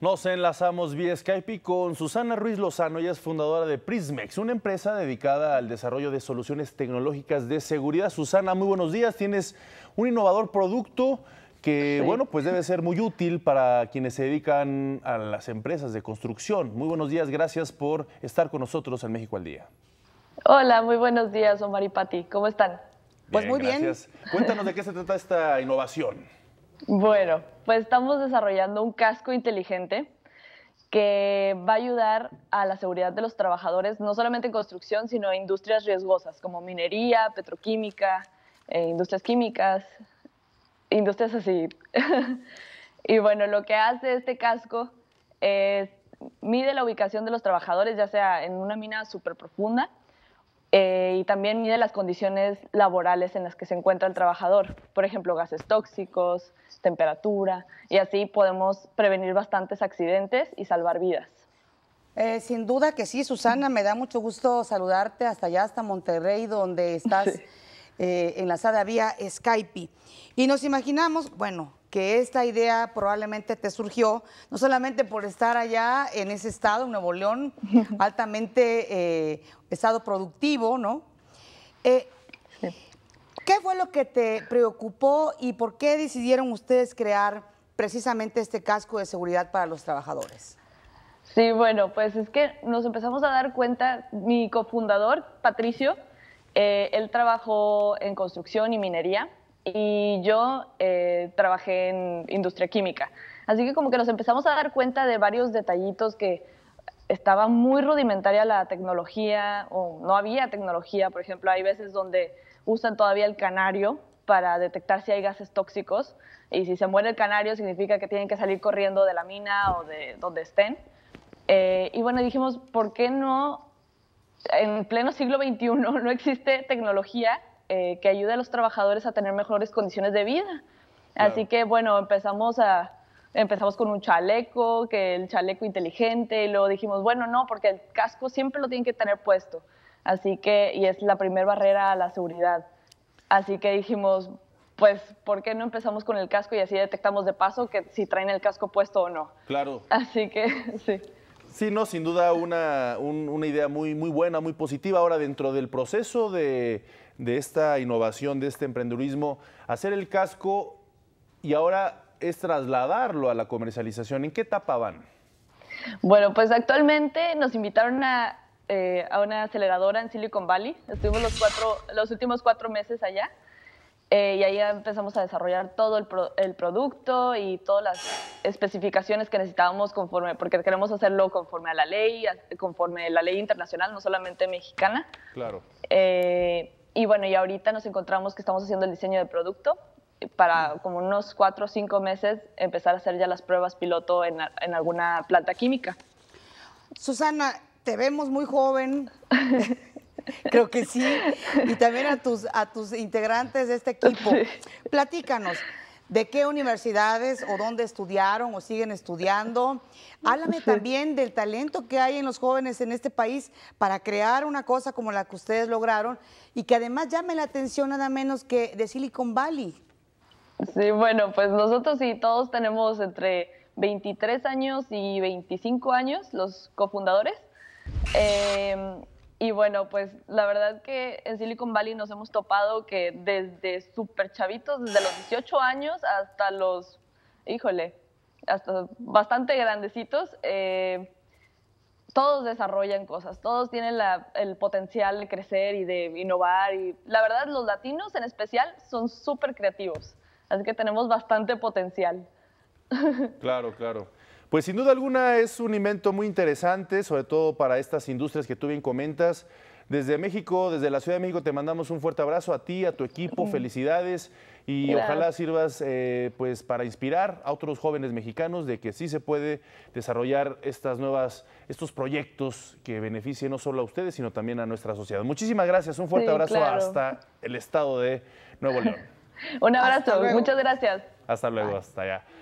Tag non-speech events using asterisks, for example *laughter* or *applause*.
Nos enlazamos vía Skype con Susana Ruiz Lozano, ella es fundadora de Prismex, una empresa dedicada al desarrollo de soluciones tecnológicas de seguridad. Susana, muy buenos días, tienes un innovador producto que, bueno, pues debe ser muy útil para quienes se dedican a las empresas de construcción. Muy buenos días, gracias por estar con nosotros en México al Día. Hola, muy buenos días, Omar y Pati, ¿cómo están? pues muy gracias. bien. Cuéntanos de qué se trata esta innovación. Bueno, pues estamos desarrollando un casco inteligente que va a ayudar a la seguridad de los trabajadores, no solamente en construcción, sino en industrias riesgosas como minería, petroquímica, eh, industrias químicas, industrias así. *laughs* y bueno, lo que hace este casco es mide la ubicación de los trabajadores, ya sea en una mina súper profunda eh, y también mide las condiciones laborales en las que se encuentra el trabajador, por ejemplo, gases tóxicos, temperatura, y así podemos prevenir bastantes accidentes y salvar vidas. Eh, sin duda que sí, Susana, me da mucho gusto saludarte hasta allá, hasta Monterrey, donde estás *laughs* eh, enlazada vía Skype. Y nos imaginamos, bueno, que esta idea probablemente te surgió, no solamente por estar allá en ese estado, Nuevo León, *laughs* altamente eh, estado productivo, ¿no? Eh, ¿Qué fue lo que te preocupó y por qué decidieron ustedes crear precisamente este casco de seguridad para los trabajadores? Sí, bueno, pues es que nos empezamos a dar cuenta, mi cofundador, Patricio, eh, él trabajó en construcción y minería, y yo eh, trabajé en industria química. Así que como que nos empezamos a dar cuenta de varios detallitos que estaba muy rudimentaria la tecnología o no había tecnología, por ejemplo, hay veces donde usan todavía el canario para detectar si hay gases tóxicos y si se muere el canario significa que tienen que salir corriendo de la mina o de donde estén. Eh, y bueno, dijimos, ¿por qué no en pleno siglo XXI *laughs* no existe tecnología eh, que ayude a los trabajadores a tener mejores condiciones de vida. Así que bueno, empezamos a, empezamos con un chaleco, que el chaleco inteligente, y luego dijimos, bueno, no, porque el casco siempre lo tienen que tener puesto. Así que, y es la primera barrera a la seguridad. Así que dijimos, pues, ¿por qué no empezamos con el casco y así detectamos de paso que si traen el casco puesto o no? Claro. Así que, *laughs* sí. Sí, no, sin duda una, una idea muy, muy buena, muy positiva. Ahora, dentro del proceso de de esta innovación, de este emprendedurismo, hacer el casco y ahora es trasladarlo a la comercialización. ¿En qué etapa van? Bueno, pues actualmente nos invitaron a, eh, una aceleradora en Silicon Valley. Estuvimos los, cuatro, los últimos cuatro meses allá eh, y ahí empezamos a desarrollar todo el, producto y todas las especificaciones que necesitábamos conforme, porque queremos hacerlo conforme a la ley, conforme a la ley internacional, no solamente mexicana. Claro. Eh, y bueno, y ahorita nos encontramos que estamos haciendo el diseño de producto para como unos cuatro o cinco meses empezar a hacer ya las pruebas piloto en, alguna planta química. Susana, te vemos muy joven. *laughs* Creo que sí. Y también a tus, a tus integrantes de este equipo. *laughs* Platícanos, de qué universidades o dónde estudiaron o siguen estudiando. Háblame también del talento que hay en los jóvenes en este país para crear una cosa como la que ustedes lograron y que además llame la atención nada menos que de Silicon Valley. Sí, bueno, pues nosotros sí todos tenemos entre 23 años y 25 años los cofundadores. Em, y bueno, pues la verdad que en Silicon Valley nos hemos topado que desde súper chavitos, desde los 18 años hasta los, híjole, hasta bastante grandecitos, eh, todos desarrollan cosas, todos tienen el potencial de crecer y de innovar. Y la verdad, los latinos en especial son súper creativos, así que tenemos bastante potencial. *laughs* Claro, claro. Pues sin duda alguna es un invento muy interesante, sobre todo para estas industrias que tú bien comentas. Desde México, desde la Ciudad de México, te mandamos un fuerte abrazo a ti, a tu equipo, felicidades y ojalá sirvas eh, pues para inspirar a otros jóvenes mexicanos de que sí se puede desarrollar estas nuevas, estos proyectos que beneficien no solo a ustedes, sino también a nuestra sociedad. Muchísimas gracias, un fuerte abrazo hasta el estado de Nuevo León. *laughs* un abrazo, muchas gracias. Hasta luego, hasta allá.